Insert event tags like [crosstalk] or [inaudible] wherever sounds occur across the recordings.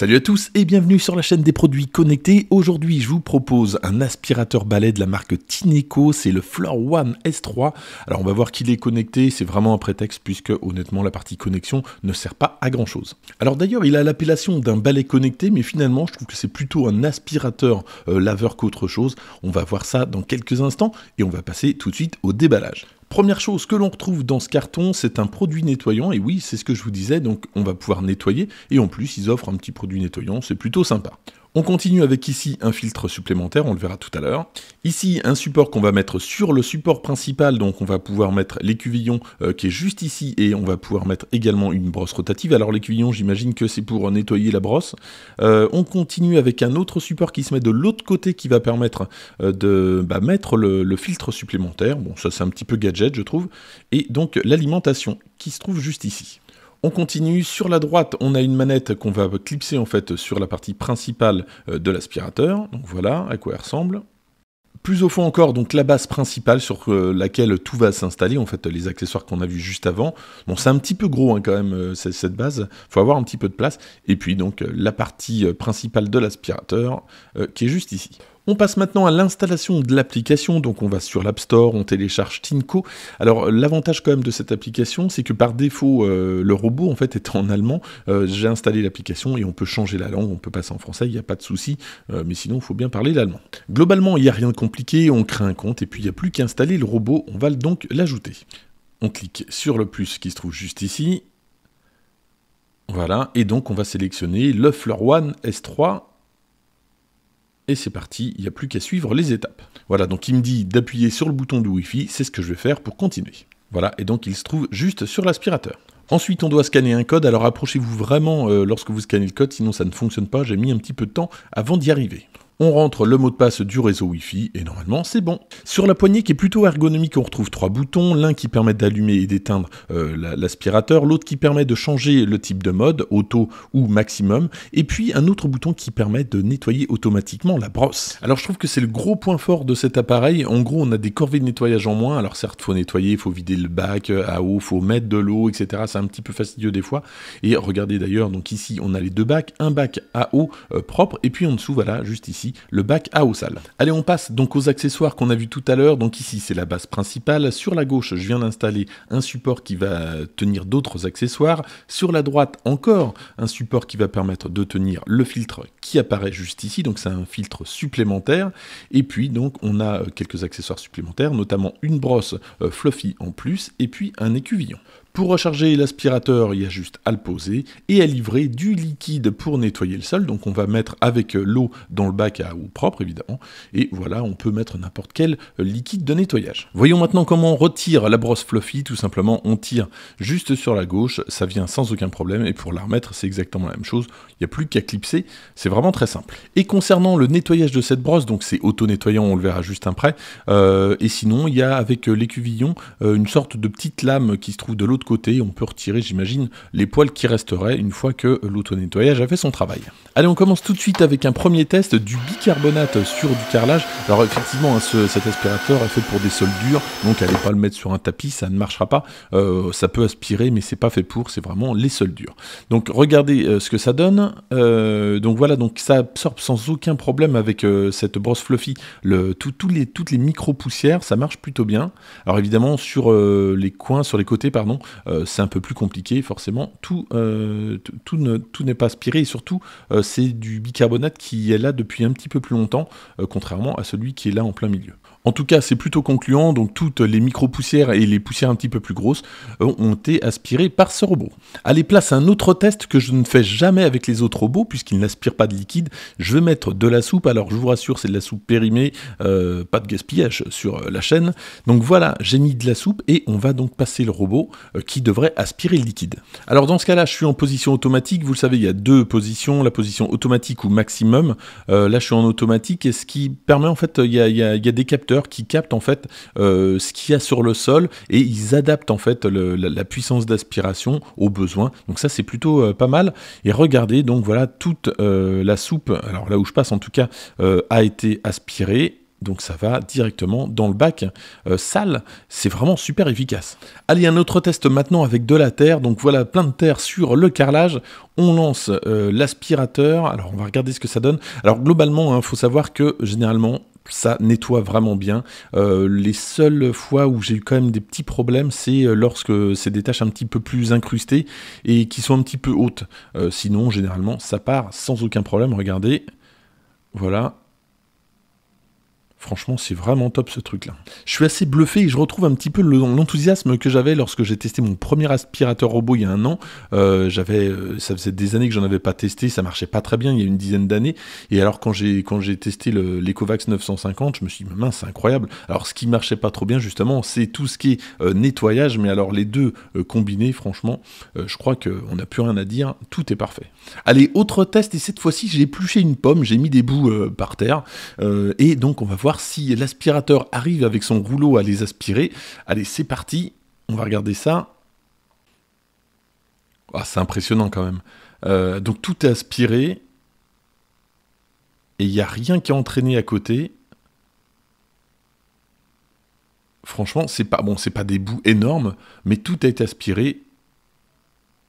Salut à tous et bienvenue sur la chaîne des produits connectés. Aujourd'hui, je vous propose un aspirateur balai de la marque Tineco, c'est le Floor One S3. Alors, on va voir qu'il est connecté, c'est vraiment un prétexte puisque honnêtement, la partie connexion ne sert pas à grand-chose. Alors d'ailleurs, il a l'appellation d'un balai connecté, mais finalement, je trouve que c'est plutôt un aspirateur euh, laveur qu'autre chose. On va voir ça dans quelques instants et on va passer tout de suite au déballage. Première chose que l'on retrouve dans ce carton, c'est un produit nettoyant, et oui, c'est ce que je vous disais, donc on va pouvoir nettoyer, et en plus, ils offrent un petit produit nettoyant, c'est plutôt sympa. On continue avec ici un filtre supplémentaire, on le verra tout à l'heure. Ici, un support qu'on va mettre sur le support principal, donc on va pouvoir mettre l'écuvillon euh, qui est juste ici, et on va pouvoir mettre également une brosse rotative. Alors l'écuvillon, j'imagine que c'est pour nettoyer la brosse. Euh, on continue avec un autre support qui se met de l'autre côté, qui va permettre euh, de bah, mettre le, le filtre supplémentaire. Bon, ça c'est un petit peu gadget, je trouve. Et donc l'alimentation qui se trouve juste ici. On continue. Sur la droite, on a une manette qu'on va clipser en fait sur la partie principale euh, de l'aspirateur. Donc voilà à quoi elle ressemble. Plus au fond encore, donc la base principale sur euh, laquelle tout va s'installer, en fait les accessoires qu'on a vus juste avant. Bon, c'est un petit peu gros hein, quand même euh, cette base, faut avoir un petit peu de place. Et puis donc la partie principale de l'aspirateur qui est juste ici. On passe maintenant à l'installation de l'application, donc on va sur l'App Store, on télécharge Tinko. Alors l'avantage quand même de cette application, c'est que par défaut, euh, le robot en fait est en allemand. Euh, j'ai installé l'application et on peut changer la langue, on peut passer en français, il n'y a pas de souci, euh, mais sinon il faut bien parler l'allemand. Globalement, il n'y a rien de compliqué, on crée un compte et puis il n'y a plus qu'à installer le robot, on va donc l'ajouter. On clique sur le plus qui se trouve juste ici. Voilà, et donc on va sélectionner le Floor One S3 et c'est parti, il n'y a plus qu'à suivre les étapes. Voilà, donc il me dit d'appuyer sur le bouton de Wi-Fi, c'est ce que je vais faire pour continuer. Voilà, et donc il se trouve juste sur l'aspirateur. Ensuite, on doit scanner un code, alors approchez-vous vraiment euh, lorsque vous scannez le code, sinon ça ne fonctionne pas, j'ai mis un petit peu de temps avant d'y arriver on rentre le mot de passe du réseau Wi-Fi et normalement c'est bon. Sur la poignée qui est plutôt ergonomique, on retrouve trois boutons, l'un qui permet d'allumer et d'éteindre euh, l'aspirateur, l'autre qui permet de changer le type de mode, auto ou maximum, et puis un autre bouton qui permet de nettoyer automatiquement la brosse. Alors je trouve que c'est le gros point fort de cet appareil, en gros on a des corvées de nettoyage en moins, alors certes faut nettoyer, faut vider le bac euh, à eau, faut mettre de l'eau, etc. C'est un petit peu fastidieux des fois, et regardez d'ailleurs, donc ici on a les deux bacs, un bac à eau euh, propre, et puis en dessous voilà, juste ici, le bac à sale Allez, on passe donc aux accessoires qu'on a vu tout à l'heure. Donc ici, c'est la base principale. Sur la gauche, je viens d'installer un support qui va tenir d'autres accessoires. Sur la droite, encore un support qui va permettre de tenir le filtre qui apparaît juste ici. Donc c'est un filtre supplémentaire. Et puis donc on a euh, quelques accessoires supplémentaires, notamment une brosse euh, fluffy en plus et puis un écuvillon. Pour recharger l'aspirateur, il y a juste à le poser et à livrer du liquide pour nettoyer le sol. Donc on va mettre avec euh, l'eau dans le bac à eau propre évidemment. Et voilà, on peut mettre n'importe quel euh, liquide de nettoyage. Voyons maintenant comment on retire la brosse fluffy. Tout simplement, on tire juste sur la gauche, ça vient sans aucun problème. Et pour la remettre, c'est exactement la même chose. Il n'y a plus qu'à clipser, c'est vraiment très simple. Et concernant le nettoyage de cette brosse, donc c'est auto-nettoyant, on le verra juste après. Euh, et sinon, il y a avec l'écuvillon une sorte de petite lame qui se trouve de l'autre côté, on peut retirer, j'imagine, les poils qui resteraient une fois que l'auto-nettoyage a fait son travail. Allez, on commence tout de suite avec un premier test du bicarbonate sur du carrelage. Alors effectivement, hein, cet aspirateur est fait pour des sols durs, donc allez pas le mettre sur un tapis, ça ne marchera pas. Euh, ça peut aspirer, mais c'est pas fait pour, c'est vraiment les sols durs. Donc regardez euh, ce que ça donne. Euh, donc voilà, donc ça absorbe sans aucun problème avec cette brosse fluffy le, tout, les, toutes les micro-poussières, ça marche plutôt bien. Alors évidemment, sur les coins, sur les côtés, pardon, euh, c'est un peu plus compliqué, forcément. Tout, euh, n'est pas aspiré, et surtout, euh, c'est du bicarbonate qui est là depuis un petit peu plus longtemps, contrairement à celui qui est là en plein milieu. En tout cas, c'est plutôt concluant, donc toutes les micro-poussières et les poussières un petit peu plus grosses euh, ont été aspirées par ce robot. Allez, place un autre test que je ne fais jamais avec les autres robots, puisqu'ils n'aspirent pas de liquide. Je vais mettre de la soupe, alors je vous rassure, c'est de la soupe périmée, euh, pas de gaspillage sur euh, la chaîne. Donc voilà, j'ai mis de la soupe et on va donc passer le robot qui devrait aspirer le liquide. Alors dans ce cas-là, je suis en position automatique, vous le savez, il y a deux positions, la position automatique ou maximum. là, je suis en automatique et ce qui permet, en fait, il y a, il y a des capteurs qui captent en fait euh, ce qu'il y a sur le sol et ils adaptent en fait la, puissance d'aspiration aux besoins. Donc ça c'est plutôt euh, pas mal. Et regardez donc voilà toute euh, la soupe, alors là où je passe en tout cas, a été aspirée donc ça va directement dans le bac sale. C'est vraiment super efficace. Allez, un autre test maintenant avec de la terre. Donc voilà, plein de terre sur le carrelage. On lance l'aspirateur. Alors on va regarder ce que ça donne. Alors globalement, il hein, faut savoir que généralement, ça nettoie vraiment bien. Euh, les seules fois où j'ai eu quand même des petits problèmes, c'est euh, lorsque c'est des tâches un petit peu plus incrustées et qui sont un petit peu hautes. Euh, sinon, généralement, ça part sans aucun problème. Regardez, voilà, Franchement, c'est vraiment top ce truc-là. Je suis assez bluffé et je retrouve un petit peu l'enthousiasme que j'avais lorsque j'ai testé mon premier aspirateur robot il y a un an. Euh, j'avais, euh, ça faisait des années que j'en avais pas testé, ça marchait pas très bien il y a une dizaine d'années. Et alors quand j'ai quand j'ai testé l'Ecovax 950, je me suis dit mince, c'est incroyable. Alors ce qui marchait pas trop bien justement, c'est tout ce qui est euh, nettoyage, mais alors les deux combinés, franchement, je crois qu'on n'a plus rien à dire, tout est parfait. Allez, autre test et cette fois-ci j'ai épluché une pomme, j'ai mis des bouts par terre et donc on va voir si l'aspirateur arrive avec son rouleau à les aspirer. Allez, c'est parti, on va regarder ça. Ah, c'est impressionnant quand même. Euh, donc tout est aspiré. Et il n'y a rien qui est entraîné à côté. Franchement, c'est pas bon, c'est pas des bouts énormes, mais tout a été aspiré.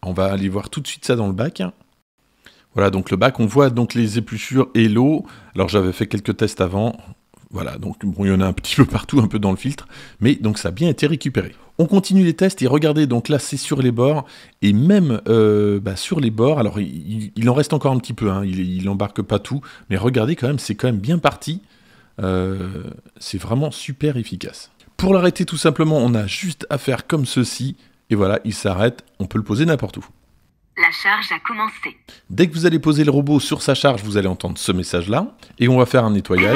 On va aller voir tout de suite ça dans le bac. Voilà donc le bac, on voit donc les épluchures et l'eau. Alors j'avais fait quelques tests avant, voilà, donc bon, il y en a un petit peu partout, un peu dans le filtre, mais donc ça a bien été récupéré. On continue les tests et regardez, donc là c'est sur les bords, et même euh, bah, sur les bords, alors il, en reste encore un petit peu, hein, il n'embarque pas tout, mais regardez quand même, c'est quand même bien parti, euh, c'est vraiment super efficace. Pour l'arrêter tout simplement, on a juste à faire comme ceci, et voilà, il s'arrête, on peut le poser n'importe où. La charge a commencé. Dès que vous allez poser le robot sur sa charge, vous allez entendre ce message-là, et on va faire un nettoyage.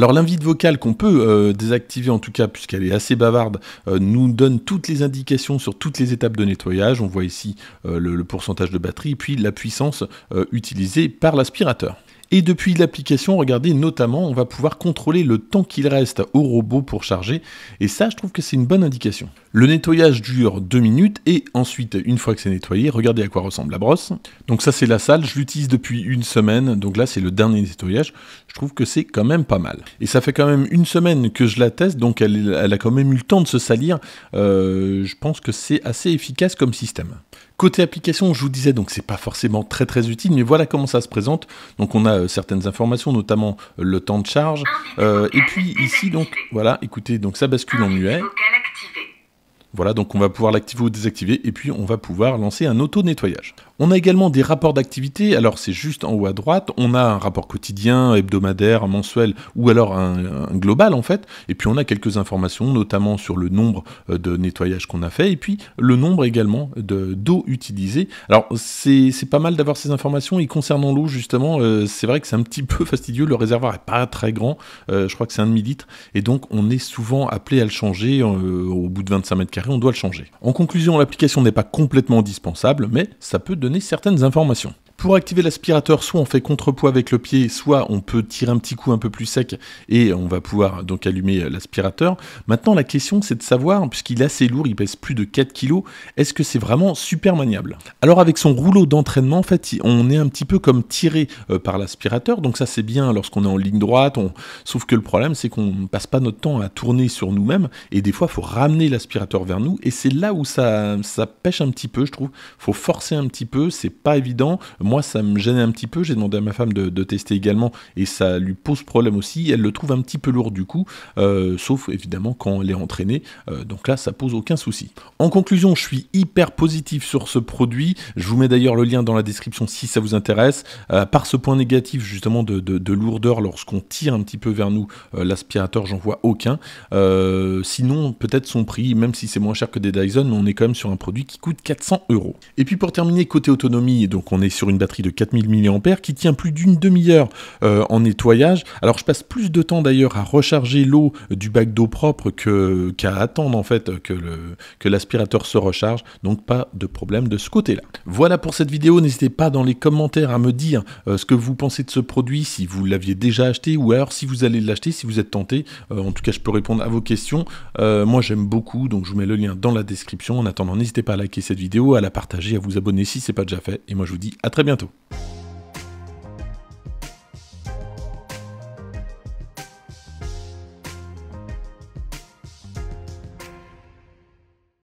Alors l'invite vocale qu'on peut euh, désactiver en tout cas puisqu'elle est assez bavarde euh, nous donne toutes les indications sur toutes les étapes de nettoyage. On voit ici euh, le, le, pourcentage de batterie puis la puissance utilisée par l'aspirateur. Et depuis l'application, regardez, notamment, on va pouvoir contrôler le temps qu'il reste au robot pour charger. Et ça, je trouve que c'est une bonne indication. Le nettoyage dure 2 minutes et ensuite, une fois que c'est nettoyé, regardez à quoi ressemble la brosse. Donc ça, c'est la salle. Je l'utilise depuis une semaine. Donc là, c'est le dernier nettoyage. Je trouve que c'est quand même pas mal. Et ça fait quand même une semaine que je la teste. Donc elle, a quand même eu le temps de se salir. Euh, je pense que c'est assez efficace comme système. Côté application, je vous disais, donc c'est pas forcément très très utile, mais voilà comment ça se présente. Donc on a euh, certaines informations, notamment euh, le temps de charge. Euh, et puis ici, donc voilà, écoutez, donc ça bascule en muet. Voilà, donc on va pouvoir l'activer ou désactiver, et puis on va pouvoir lancer un auto-nettoyage. On a également des rapports d'activité, alors c'est juste en haut à droite, on a un rapport quotidien, hebdomadaire, mensuel, ou alors un, global en fait, et puis on a quelques informations, notamment sur le nombre euh, de nettoyages qu'on a fait, et puis le nombre également d'eau utilisée. Alors c'est pas mal d'avoir ces informations, et concernant l'eau justement, euh, c'est vrai que c'est un petit peu [laughs] fastidieux, le réservoir est pas très grand, euh, je crois que c'est un demi-litre, et donc on est souvent appelé à le changer au bout de 25 mètres carrés et on doit le changer. En conclusion, l'application n'est pas complètement indispensable, mais ça peut donner certaines informations. Pour activer l'aspirateur, soit on fait contrepoids avec le pied, soit on peut tirer un petit coup un peu plus sec et on va pouvoir donc allumer l'aspirateur. Maintenant, la question c'est de savoir, puisqu'il est assez lourd, il pèse plus de 4 kg, est-ce que c'est vraiment super maniable Alors avec son rouleau d'entraînement, en fait, on est un petit peu comme tiré euh, par l'aspirateur, donc ça c'est bien lorsqu'on est en ligne droite, on... sauf que le problème c'est qu'on ne passe pas notre temps à tourner sur nous-mêmes et des fois il faut ramener l'aspirateur vers nous et c'est là où ça, pêche un petit peu, je trouve. faut forcer un petit peu, c'est pas évident moi, ça me gênait un petit peu. J'ai demandé à ma femme de, tester également et ça lui pose problème aussi. Elle le trouve un petit peu lourd du coup, euh, sauf évidemment quand elle est entraînée. Euh, donc là, ça pose aucun souci. En conclusion, je suis hyper positif sur ce produit. Je vous mets d'ailleurs le lien dans la description si ça vous intéresse. Euh, par ce point négatif justement de, de lourdeur lorsqu'on tire un petit peu vers nous l'aspirateur, j'en vois aucun. sinon, peut-être son prix, même si c'est moins cher que des Dyson, on est quand même sur un produit qui coûte 400 euros. Et puis pour terminer, côté autonomie, donc on est sur une batterie de 4000 mAh qui tient plus d'une demi-heure euh, en nettoyage. Alors je passe plus de temps d'ailleurs à recharger l'eau du bac d'eau propre que, qu'à attendre en fait que, le, que l'aspirateur se recharge. Donc pas de problème de ce côté-là. Voilà pour cette vidéo. N'hésitez pas dans les commentaires à me dire euh, ce que vous pensez de ce produit, si vous l'aviez déjà acheté ou alors si vous allez l'acheter, si vous êtes tenté. Euh, en tout cas, je peux répondre à vos questions. moi j'aime beaucoup, donc je vous mets le lien dans la description. En attendant, n'hésitez pas à liker cette vidéo, à la partager, à vous abonner si ce n'est pas déjà fait. Et moi je vous dis à très bientôt bientôt.